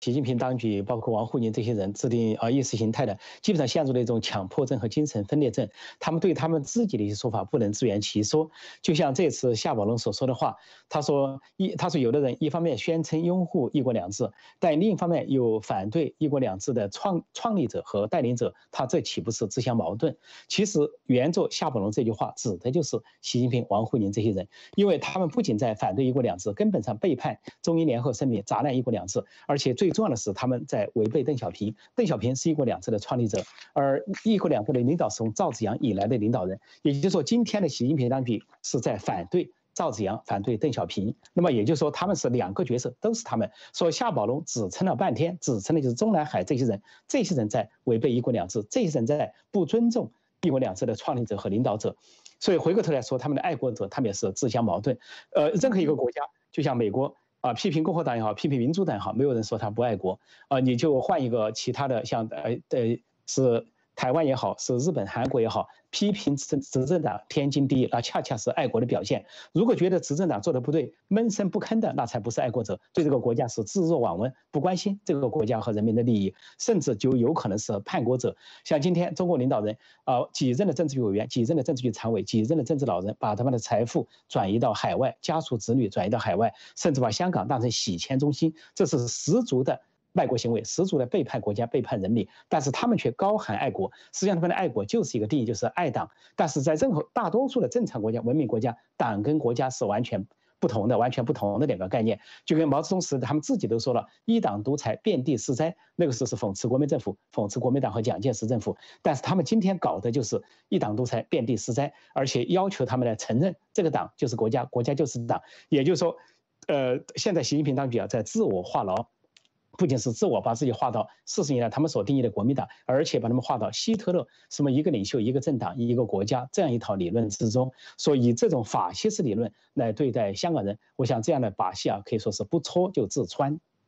习近平当局包括王沪宁这些人制定啊意识形态的，基本上陷入了一种强迫症和精神分裂症。他们对他们自己的一些说法不能自圆其说。就像这次夏宝龙所说的话，他说一他说有的人一方面宣称拥护一国两制，但另一方面又反对一国两制的创创立者和带领者，他这岂不是自相矛盾？其实原作夏宝龙这句话指的就是习近平、王沪宁这些人，因为他们不仅在反对一国两制，根本上背叛中英联合声明，砸烂一国两制，而且最。最重要的是，他们在违背邓小平。邓小平是一国两制的创立者，而一国两制的领导是从赵紫阳以来的领导人。也就是说，今天的习近平当局是在反对赵紫阳，反对邓小平。那么，也就是说，他们是两个角色，都是他们。说夏宝龙只撑了半天，只撑的就是中南海这些人，这些人在违背一国两制，这些人在不尊重一国两制的创立者和领导者。所以，回过头来说，他们的爱国者，他们也是自相矛盾。呃，任何一个国家，就像美国。啊，批评共和党也好，批评民主党也好，没有人说他不爱国。啊，你就换一个其他的，像呃呃是。台湾也好，是日本、韩国也好，批评执执政党天经地义，那恰恰是爱国的表现。如果觉得执政党做的不对，闷声不吭的，那才不是爱国者，对这个国家是置若罔闻，不关心这个国家和人民的利益，甚至就有可能是叛国者。像今天中国领导人，啊，几任的政治局委员、几任的政治局常委、几任的政治老人，把他们的财富转移到海外，家属子女转移到海外，甚至把香港当成洗钱中心，这是十足的。卖国行为，十足的背叛国家、背叛人民，但是他们却高喊爱国。实际上，他们的爱国就是一个定义，就是爱党。但是在任何大多数的正常国家、文明国家，党跟国家是完全不同的，完全不同的两个概念。就跟毛泽东时，他们自己都说了“一党独裁，遍地是灾”，那个时候是讽刺国民政府、讽刺国民党和蒋介石政府。但是他们今天搞的就是一党独裁，遍地是灾，而且要求他们来承认这个党就是国家，国家就是党。也就是说，呃，现在习近平当局啊，在自我话痨。不仅是自我把自己划到四十年代他们所定义的国民党，而且把他们划到希特勒什么一个领袖、一个政党、一个国家这样一套理论之中，所以这种法西斯理论来对待香港人，我想这样的把戏啊，可以说是不戳就自穿。